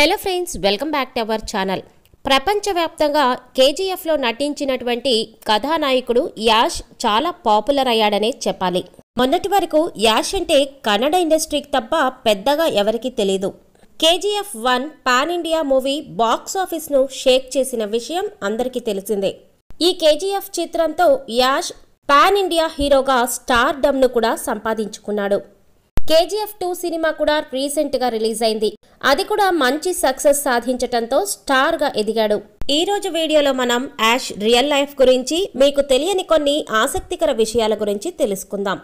hello friends welcome back to our channel ప్రపంచవ్యాప్తంగా కేజీఎఫ్లో నటించినటువంటి కథానాయకుడు యాష్ చాలా పాపులర్ అయ్యాడనే చెప్పాలి మొన్నటి వరకు యాష్ అంటే కన్నడ ఇండస్ట్రీకి తప్ప పెద్దగా ఎవరికీ తెలియదు KGF one pan India movie ఆఫీస్ను షేక్ చేసిన విషయం అందరికీ తెలిసిందే ఈ కేజీఎఫ్ చిత్రంతో యాష్ పాన్ ఇండియా హీరోగా స్టార్ డమ్ను కూడా సంపాదించుకున్నాడు కేజీఎఫ్ టూ సినిమా కూడా రీసెంట్గా రిలీజ్ అయింది అది కూడా మంచి సక్సెస్ సాధించటంతో స్టార్గా ఎదిగాడు ఈ రోజు వీడియోలో మనం యాష్ రియల్ లైఫ్ గురించి మీకు తెలియని కొన్ని ఆసక్తికర విషయాల గురించి తెలుసుకుందాం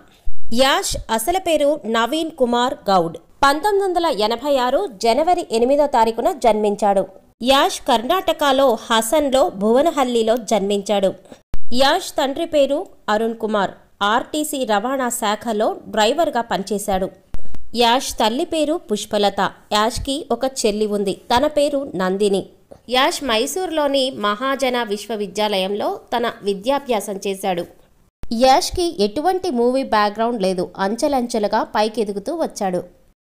యాష్ అసలు పేరు నవీన్ కుమార్ గౌడ్ పంతొమ్మిది వందల ఎనభై ఆరు జనవరి ఎనిమిదో తారీఖున జన్మించాడు యాష్ కర్ణాటకలో హసన్లో భువనహల్లిలో జన్మించాడు యాష్ తండ్రి పేరు అరుణ్ కుమార్ ఆర్టీసీ రవాణా శాఖలో డ్రైవర్గా పనిచేశాడు యాష్ తల్లి పేరు పుష్పలత యాష్కి ఒక చెల్లి ఉంది తన పేరు నందిని యాష్ మైసూర్లోని మహాజన విశ్వవిద్యాలయంలో తన విద్యాభ్యాసం చేశాడు యాష్కి ఎటువంటి మూవీ బ్యాక్గ్రౌండ్ లేదు అంచెలంచెలుగా పైకెదుగుతూ వచ్చాడు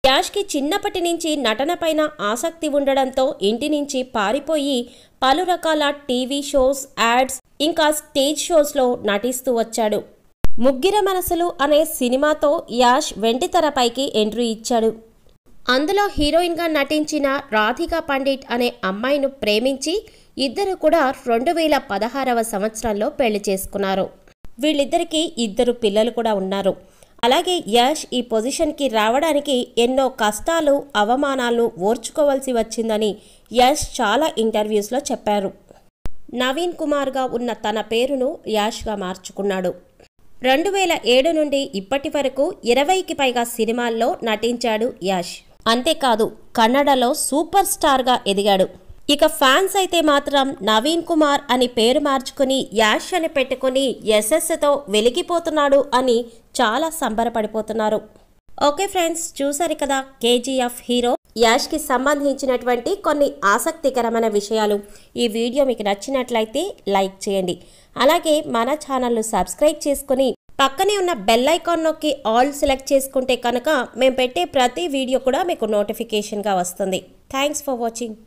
యాష్కి చిన్నప్పటి నుంచి నటనపైన ఆసక్తి ఉండడంతో ఇంటి నుంచి పారిపోయి పలు రకాల టీవీ షోస్ యాడ్స్ ఇంకా స్టేజ్ షోస్లో నటిస్తూ వచ్చాడు ముగ్గిర మనసులు అనే సినిమాతో యాష్ వెండితెరపైకి ఎంట్రీ ఇచ్చాడు అందులో హీరోయిన్గా నటించిన రాధికా పండిట్ అనే అమ్మాయిను ప్రేమించి ఇద్దరు కూడా రెండు వేల పదహారవ సంవత్సరంలో పెళ్లి చేసుకున్నారు వీళ్ళిద్దరికీ ఇద్దరు పిల్లలు కూడా ఉన్నారు అలాగే యాష్ ఈ పొజిషన్కి రావడానికి ఎన్నో కష్టాలు అవమానాలు ఓర్చుకోవాల్సి వచ్చిందని యాష్ చాలా ఇంటర్వ్యూస్లో చెప్పారు నవీన్ కుమార్గా ఉన్న తన పేరును యాష్గా మార్చుకున్నాడు రెండు వేల ఏడు నుండి ఇప్పటి వరకు ఇరవైకి పైగా సినిమాల్లో నటించాడు యాష్ అంతేకాదు కన్నడలో సూపర్ స్టార్గా ఎదిగాడు ఇక ఫ్యాన్స్ అయితే మాత్రం నవీన్ కుమార్ అని పేరు మార్చుకుని యాష్ అని పెట్టుకుని ఎస్ఎస్తో వెలిగిపోతున్నాడు అని చాలా సంబరపడిపోతున్నారు ఓకే ఫ్రెండ్స్ చూసారు కదా కేజీఎఫ్ హీరో యాష్కి సంబంధించినటువంటి కొన్ని ఆసక్తికరమైన విషయాలు ఈ వీడియో మీకు నచ్చినట్లయితే లైక్ చేయండి అలాగే మన ఛానల్ను సబ్స్క్రైబ్ చేసుకుని పక్కనే ఉన్న బెల్ ఐకాన్ నొక్కి ఆల్ సెలెక్ట్ చేసుకుంటే కనుక మేము పెట్టే ప్రతి వీడియో కూడా మీకు నోటిఫికేషన్గా వస్తుంది థ్యాంక్స్ ఫర్ వాచింగ్